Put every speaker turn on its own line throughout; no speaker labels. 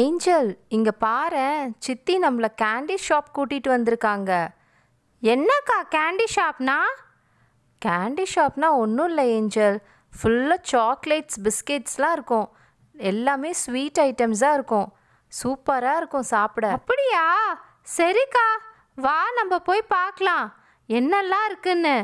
Angel இங்கே பாரு சித்தி நம்மளை கேண்டி ஷாப் கூட்டிகிட்டு வந்திருக்காங்க என்னக்கா கேண்டி ஷாப்னா கேண்டி ஷாப்னா ஒன்றும் இல்லை ஏஞ்சல் ஃபுல்லாக சாக்லேட்ஸ் பிஸ்கெட்ஸ்லாம் இருக்கும் எல்லாமே ஸ்வீட் ஐட்டம்ஸாக இருக்கும் சூப்பராக இருக்கும் சாப்பிட அப்படியா சரிக்கா வா நம்ம போய் பார்க்கலாம் என்னெல்லாம் இருக்குன்னு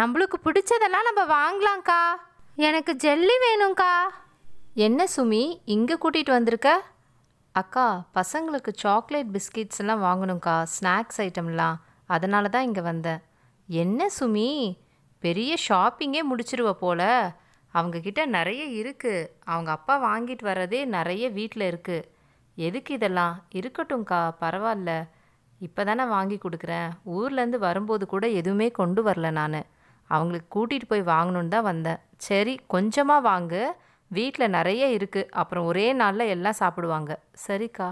நம்மளுக்கு பிடிச்சதெல்லாம் நம்ம வாங்கலாம்க்கா எனக்கு ஜெல்லி வேணும்க்கா என்ன சுமி இங்கே கூட்டிகிட்டு வந்திருக்க அக்கா பசங்களுக்கு சாக்லேட் பிஸ்கெட்ஸ் எல்லாம் வாங்கணும்க்கா ஸ்நாக்ஸ் ஐட்டம்லாம் அதனால தான் இங்கே வந்தேன் என்ன சுமி பெரிய ஷாப்பிங்கே முடிச்சிருவ போல அவங்கக்கிட்ட நிறைய இருக்குது அவங்க அப்பா வாங்கிட்டு வர்றதே நிறைய வீட்டில் இருக்குது எதுக்கு இதெல்லாம் இருக்கட்டும்க்கா பரவாயில்ல இப்போ தானே வாங்கி கொடுக்குறேன் ஊர்லேருந்து வரும்போது கூட எதுவுமே கொண்டு வரல நான் அவங்களுக்கு கூட்டிகிட்டு போய் வாங்கணுன்னு தான் வந்தேன் சரி கொஞ்சமாக வாங்கு வீட்டில் நிறைய இருக்குது அப்புறம் ஒரே நாளில் எல்லாம் சாப்பிடுவாங்க சரிக்கா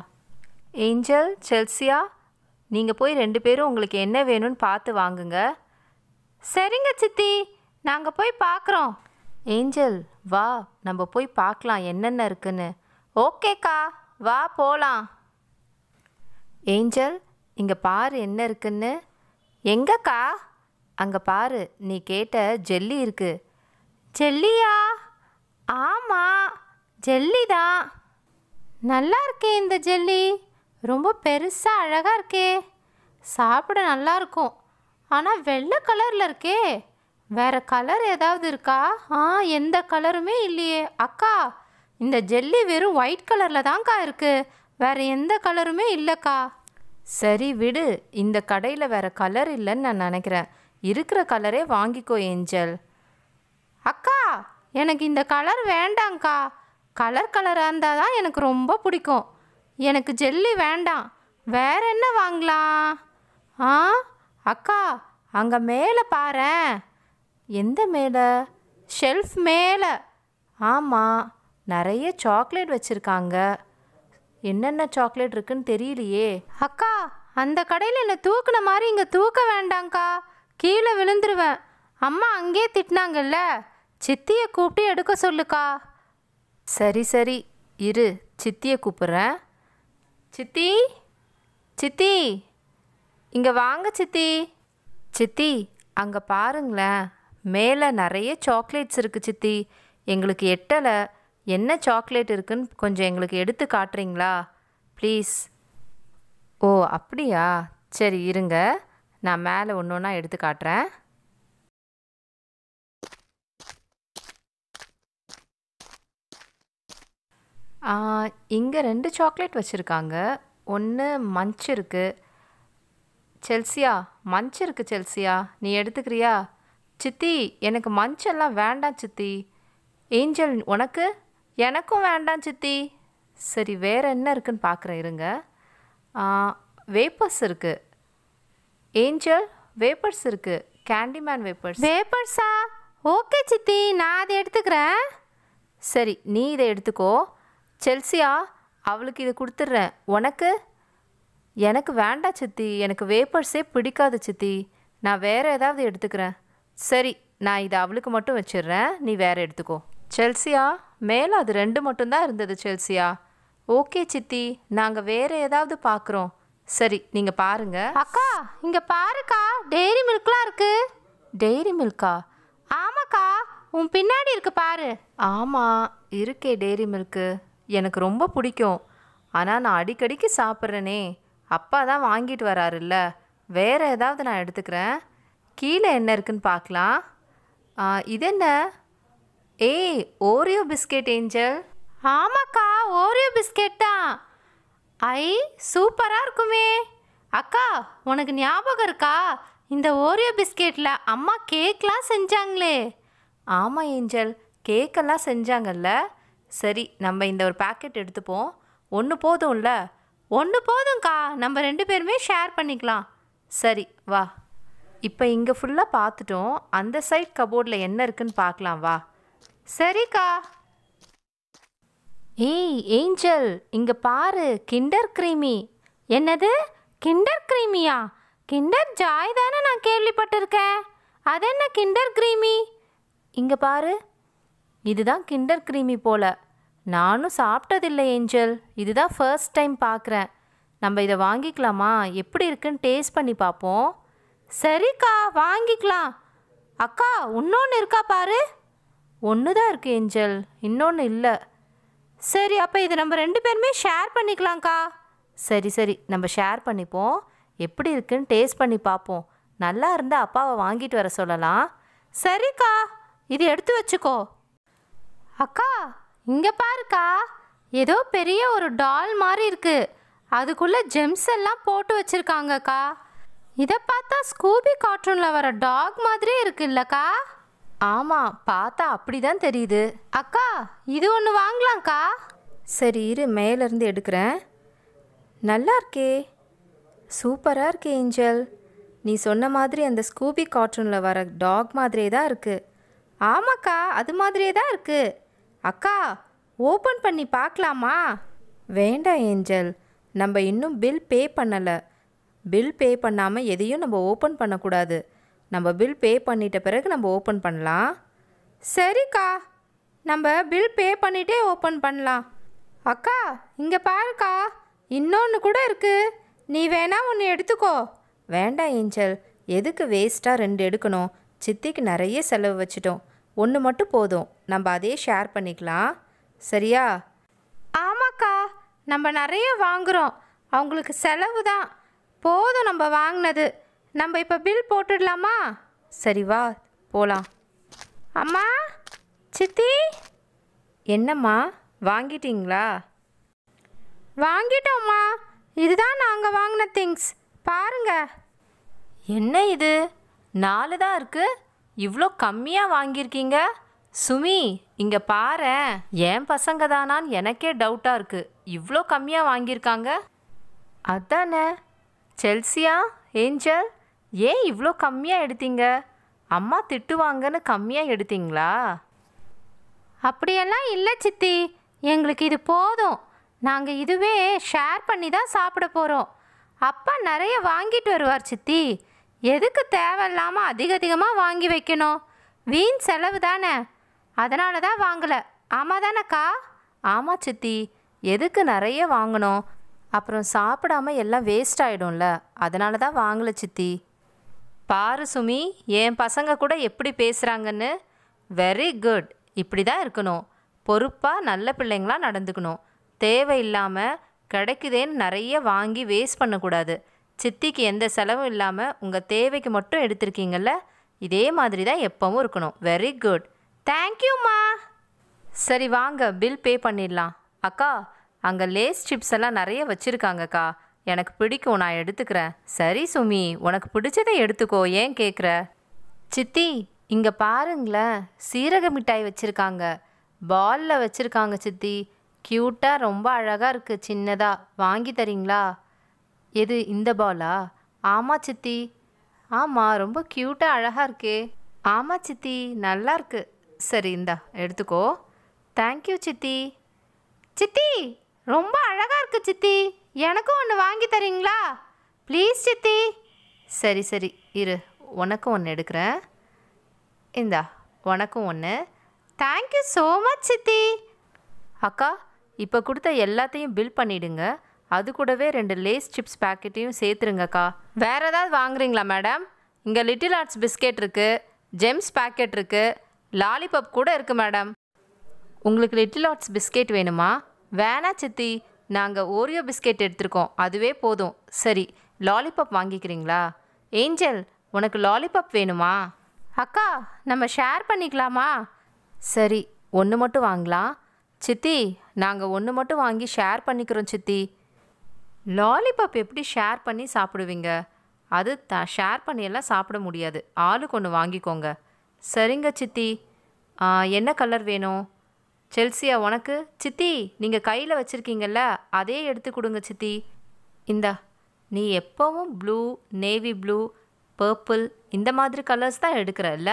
ஏஞ்சல் செல்சியா நீங்கள் போய் ரெண்டு பேரும் உங்களுக்கு என்ன வேணும்னு பார்த்து வாங்குங்க சரிங்க சித்தி நாங்கள் போய் பார்க்குறோம் ஏஞ்சல் வா நம்ம போய் பார்க்கலாம் என்னென்ன இருக்குன்னு ஓகேக்கா வா போகலாம் ஏஞ்சல் இங்கே பாரு என்ன இருக்குன்னு எங்கக்கா அங்கே பாரு நீ கேட்ட ஜெல்லி இருக்கு ஜெல்லியா ஆமாம் ஜெல்லி தான் நல்லா இருக்கே இந்த ஜெல்லி ரொம்ப பெருசாக அழகாக இருக்கே சாப்பிட நல்லா இருக்கும் ஆனால் வெள்ளை கலரில் இருக்கே வேறு கலர் ஏதாவது இருக்கா ஆ எந்த கலருமே இல்லையே அக்கா இந்த ஜெல்லி வெறும் ஒயிட் கலரில் தான்க்கா இருக்குது வேறு எந்த கலருமே இல்லைக்கா சரி விடு இந்த கடையில் வேறு கலர் இல்லைன்னு நான் நினைக்கிறேன் இருக்கிற கலரே வாங்கிக்கோ ஏஞ்சல் அக்கா எனக்கு இந்த கலர் வேண்டாங்க்கா கலர் கலராக இருந்தால் தான் எனக்கு ரொம்ப பிடிக்கும் எனக்கு ஜெல்லி வேண்டாம் வேற என்ன வாங்கலாம் ஆ அக்கா அங்கே மேலே பாரு எந்த மேலே ஷெல்ஃப் மேலே ஆமாம் நிறைய சாக்லேட் வச்சுருக்காங்க என்னென்ன சாக்லேட் இருக்குன்னு தெரியலையே அக்கா அந்த கடையில் என்னை தூக்குன மாதிரி இங்கே தூக்க வேண்டாங்க்கா கீழே விழுந்துருவேன் அம்மா அங்கேயே திட்டினாங்கல்ல சித்தியை கூப்பிட்டு எடுக்க சொல்லுக்கா சரி சரி இரு சித்தியை கூப்பிட்றேன் சித்தி சித்தி இங்கே வாங்க சித்தி சித்தி அங்கே பாருங்களேன் மேலே நிறைய சாக்லேட்ஸ் இருக்குது சித்தி எங்களுக்கு எட்டலை என்ன சாக்லேட் இருக்குன்னு கொஞ்சம் எங்களுக்கு எடுத்து காட்டுறீங்களா ப்ளீஸ் ஓ அப்படியா சரி இருங்க நான் மேலே ஒன்று ஒன்றா எடுத்து காட்டுறேன் இங்கே ரெண்டு சாக்லேட் வச்சுருக்காங்க ஒன்று மன்ச் இருக்கு. "செல்சியா, மன்ச் இருக்கு செல்சியா. நீ எடுத்துக்கிறியா?" "சித்தி, எனக்கு மஞ்செல்லாம் எல்லாம் வேண்டாம் சித்தி." "ஏஞ்சல், உனக்கு?" "எனக்கும் வேண்டாம் சித்தி." "சரி, வேறு என்ன இருக்குன்னு பார்க்குறேன் இருங்க. வேப்பர்ஸ் இருக்குது "ஏஞ்சல், வேப்பர்ஸ் இருக்குது கேண்டிமேன் வேப்பர்ஸ் வேப்பர்ஸா? ஓகே சித்தி, நான் அதை எடுத்துக்கிறேன். "சரி, நீ இதை எடுத்துக்கோ. செல்சியா அவளுக்கு இதை கொடுத்துட்றேன் உனக்கு எனக்கு வேண்டாம் சித்தி எனக்கு வேப்பர்ஸே பிடிக்காது சித்தி நான் வேறு ஏதாவது எடுத்துக்கிறேன் சரி நான் இதை அவளுக்கு மட்டும் வச்சிடுறேன் நீ வேறு எடுத்துக்கோ செல்சியா மேலே அது ரெண்டு மட்டும்தான் இருந்தது செல்சியா ஓகே சித்தி நாங்கள் வேறு ஏதாவது பார்க்குறோம் சரி நீங்கள் பாருங்க அக்கா இங்கே பாருக்கா டெய்ரி மில்க்லாம் இருக்கு டெய்ரி மில்க்கா ஆமாக்கா உன் பின்னாடி இருக்கு பாரு ஆமாம் இருக்கே டெய்ரி மில்க்கு எனக்கு ரொம்ப பிடிக்கும் ஆனால் நான் அடிக்கடிக்கு சாப்பிட்றேனே அப்பா தான் வாங்கிட்டு வராருல்ல வேறு ஏதாவது நான் எடுத்துக்கிறேன் கீழே என்ன இருக்குன்னு பார்க்கலாம் இது என்ன ஏய் ஓரியோ பிஸ்கெட் ஏஞ்சல் ஆமாக்கா ஓரியோ பிஸ்கெட் தான் ஐ சூப்பராக இருக்குமே அக்கா உனக்கு ஞாபகம் இருக்கா இந்த ஓரியோ பிஸ்கெட்டில் அம்மா கேக்லாம் செஞ்சாங்களே ஆமாம் ஏஞ்சல் கேக்கெல்லாம் செஞ்சாங்கல்ல சரி நம்ம இந்த ஒரு பேக்கெட் எடுத்துப்போம் ஒன்று போதும்ல ஒன்று போதும்க்கா நம்ம ரெண்டு பேருமே ஷேர் பண்ணிக்கலாம் சரி வா இப்போ இங்கே ஃபுல்லாக பார்த்துட்டோம் அந்த சைட் கபோர்டில் என்ன இருக்குன்னு பார்க்கலாம் வா சரிக்கா ஏய் ஏஞ்சல் இங்கே பாரு கிண்டர் கிரீமி என்னது கிண்டர் கிரீமியா கிண்டர் ஜாய் தானே நான் கேள்விப்பட்டிருக்கேன் அது என்ன கிண்டர் கிரீமி இங்கே பாரு இதுதான் கிண்டர் கிரீமி போல நானும் சாப்பிட்டதில்லை ஏஞ்சல் இதுதான் ஃபர்ஸ்ட் டைம் பார்க்குறேன் நம்ம இதை வாங்கிக்கலாமா எப்படி இருக்குன்னு டேஸ்ட் பண்ணி பார்ப்போம் சரிக்கா வாங்கிக்கலாம் அக்கா இன்னொன்று இருக்கா பாரு ஒன்று தான் இருக்குது ஏஞ்சல் இன்னொன்று இல்லை சரி அப்போ இதை நம்ம ரெண்டு பேருமே ஷேர் பண்ணிக்கலாம்க்கா சரி சரி நம்ம ஷேர் பண்ணிப்போம் எப்படி இருக்குன்னு டேஸ்ட் பண்ணி பார்ப்போம் நல்லா இருந்தால் அப்பாவை வாங்கிட்டு வர சொல்லலாம் சரிக்கா இது எடுத்து வச்சுக்கோ அக்கா இங்கே பாருக்கா ஏதோ பெரிய ஒரு டால் மாதிரி இருக்கு அதுக்குள்ளே ஜெம்ஸ் எல்லாம் போட்டு வச்சுருக்காங்கக்கா இதை பார்த்தா ஸ்கூபி கார்ட்டூனில் வர டாக் மாதிரியே இருக்கு இல்லக்கா ஆமாம் பார்த்தா அப்படி தான் தெரியுது அக்கா இது ஒன்று வாங்கலாம்க்கா சரி இரு மேலேருந்து எடுக்கிறேன் நல்லா இருக்கே சூப்பராக இருக்கே ஏஞ்சல் நீ சொன்ன மாதிரி அந்த ஸ்கூபி கார்ட்டூனில் வர டாக் மாதிரியே தான் இருக்குது ஆமாக்கா அது மாதிரியே தான் இருக்குது அக்கா ஓப்பன் பண்ணி பார்க்கலாமா வேண்டாம் ஏஞ்சல் நம்ம இன்னும் பில் பே பண்ணலை பில் பே பண்ணாமல் எதையும் நம்ம ஓப்பன் பண்ணக்கூடாது நம்ம பில் பே பண்ணிட்ட பிறகு நம்ம ஓப்பன் பண்ணலாம் சரிக்கா நம்ம பில் பே பண்ணிட்டே ஓப்பன் பண்ணலாம் அக்கா இங்கே பாருக்கா இன்னொன்று கூட இருக்குது நீ வேணா ஒன்று எடுத்துக்கோ வேண்டாம் ஏஞ்சல் எதுக்கு வேஸ்ட்டாக ரெண்டு எடுக்கணும் சித்திக்கு நிறைய செலவு வச்சிட்டோம் ஒன்று மட்டும் போதும் நம்ம அதே ஷேர் பண்ணிக்கலாம் சரியா ஆமாக்கா நம்ம நிறைய வாங்குகிறோம் அவங்களுக்கு செலவு தான் போதும் நம்ம வாங்கினது நம்ம இப்போ பில் போட்டுடலாமா சரி வா போகலாம் அம்மா சித்தி என்னம்மா வாங்கிட்டீங்களா வாங்கிட்டோம்மா இதுதான் நாங்கள் வாங்கின திங்ஸ் பாருங்க என்ன இது நாலு தான் இருக்குது இவ்வளோ கம்மியாக வாங்கியிருக்கீங்க சுமி இங்கே பாரு ஏன் பசங்க தானான்னு எனக்கே டவுட்டாக இருக்குது இவ்வளோ கம்மியாக வாங்கியிருக்காங்க அதானே செல்சியா ஏஞ்சல் ஏன் இவ்வளோ கம்மியாக எடுத்தீங்க அம்மா திட்டுவாங்கன்னு கம்மியாக எடுத்தீங்களா அப்படியெல்லாம் இல்லை சித்தி எங்களுக்கு இது போதும் நாங்கள் இதுவே ஷேர் பண்ணி தான் சாப்பிட போகிறோம் அப்பா நிறைய வாங்கிட்டு வருவார் சித்தி எதுக்கு தேவையில்லாமல் அதிக அதிகமாக வாங்கி வைக்கணும் வீண் செலவு தானே அதனால தான் வாங்கலை ஆமாம் தானேக்கா ஆமாம் சித்தி எதுக்கு நிறைய வாங்கணும் அப்புறம் சாப்பிடாம எல்லாம் வேஸ்ட் ஆகிடும்ல அதனால தான் வாங்கலை சித்தி பாரு சுமி என் பசங்க கூட எப்படி பேசுகிறாங்கன்னு வெரி குட் இப்படி தான் இருக்கணும் பொறுப்பாக நல்ல பிள்ளைங்களாக நடந்துக்கணும் தேவையில்லாமல் கிடைக்குதேன்னு நிறைய வாங்கி வேஸ்ட் பண்ணக்கூடாது சித்திக்கு எந்த செலவும் இல்லாமல் உங்கள் தேவைக்கு மட்டும் எடுத்திருக்கீங்கள இதே மாதிரி தான் எப்பவும் இருக்கணும் வெரி குட் தேங்க்யூம்மா சரி வாங்க பில் பே பண்ணிடலாம் அக்கா அங்கே லேஸ் சிப்ஸ் எல்லாம் நிறைய வச்சுருக்காங்கக்கா எனக்கு பிடிக்கும் நான் எடுத்துக்கிறேன் சரி சுமி உனக்கு பிடிச்சதை எடுத்துக்கோ ஏன் கேட்குற சித்தி இங்கே பாருங்களேன் சீரக மிட்டாய் வச்சுருக்காங்க பாலில் வச்சுருக்காங்க சித்தி க்யூட்டாக ரொம்ப அழகாக இருக்குது சின்னதாக வாங்கி தரீங்களா எது இந்த பாலா ஆமாம் சித்தி ஆமாம் ரொம்ப க்யூட்டாக அழகாக இருக்கே ஆமாம் சித்தி நல்லா இருக்கு சரி இந்தா எடுத்துக்கோ தேங்க்யூ சித்தி சித்தி ரொம்ப அழகாக இருக்கு சித்தி எனக்கும் ஒன்று வாங்கி தரீங்களா ப்ளீஸ் சித்தி சரி சரி இரு உனக்கும் ஒன்று எடுக்கிறேன் இந்தா உனக்கும் ஒன்று தேங்க்யூ ஸோ மச் சித்தி அக்கா இப்போ கொடுத்த எல்லாத்தையும் பில் பண்ணிவிடுங்க அது கூடவே ரெண்டு லேஸ் சிப்ஸ் பேக்கெட்டையும் சேர்த்துருங்கக்கா வேறு ஏதாவது வாங்குறீங்களா மேடம் இங்கே லிட்டில் ஆர்ட்ஸ் பிஸ்கெட் இருக்குது ஜெம்ஸ் பேக்கெட் இருக்குது லாலிபப் கூட இருக்குது மேடம் உங்களுக்கு லிட்டில் ஆர்ட்ஸ் பிஸ்கெட் வேணுமா வேணா சித்தி நாங்கள் ஓரியோ பிஸ்கெட் எடுத்திருக்கோம் அதுவே போதும் சரி லாலிபப் வாங்கிக்கிறீங்களா ஏஞ்சல் உனக்கு லாலிபப் வேணுமா அக்கா நம்ம ஷேர் பண்ணிக்கலாமா சரி ஒன்று மட்டும் வாங்கலாம் சித்தி நாங்கள் ஒன்று மட்டும் வாங்கி ஷேர் பண்ணிக்கிறோம் சித்தி லாலிபாப் எப்படி ஷேர் பண்ணி சாப்பிடுவீங்க அது த ஷேர் பண்ணியெல்லாம் சாப்பிட முடியாது ஆளு கொண்டு வாங்கிக்கோங்க சரிங்க சித்தி என்ன கலர் வேணும் செல்சியா உனக்கு சித்தி நீங்கள் கையில் வச்சுருக்கீங்கல்ல அதே எடுத்து கொடுங்க சித்தி இந்தா நீ எப்போவும் ப்ளூ நேவி ப்ளூ பர்பிள் இந்த மாதிரி கலர்ஸ் தான் எடுக்கிறல்ல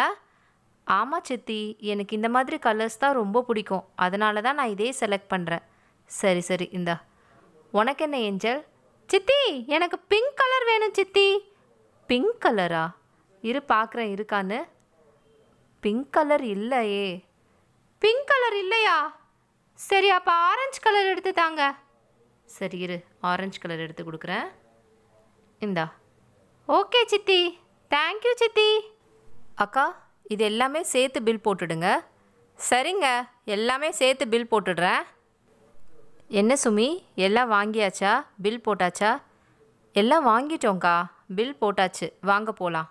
ஆமாம் சித்தி எனக்கு இந்த மாதிரி கலர்ஸ் தான் ரொம்ப பிடிக்கும் அதனால தான் நான் இதே செலக்ட் பண்ணுறேன் சரி சரி இந்தா உனக்கு என்ன ஏஞ்சல் சித்தி எனக்கு பிங்க் கலர் வேணும் சித்தி பிங்க் கலரா இரு பார்க்குறேன் இருக்கான்னு பிங்க் கலர் இல்லையே பிங்க் கலர் இல்லையா சரி அப்போ ஆரஞ்சு கலர் எடுத்து தாங்க சரி இரு ஆரஞ்சு கலர் எடுத்து கொடுக்குறேன் இந்தா ஓகே சித்தி தேங்க்யூ சித்தி அக்கா இது எல்லாமே சேர்த்து பில் போட்டுடுங்க சரிங்க எல்லாமே சேர்த்து பில் போட்டுடுறேன் என்ன சுமி எல்லாம் வாங்கியாச்சா பில் போட்டாச்சா எல்லாம் வாங்கிட்டோங்க்கா பில் போட்டாச்சு வாங்க போகலாம்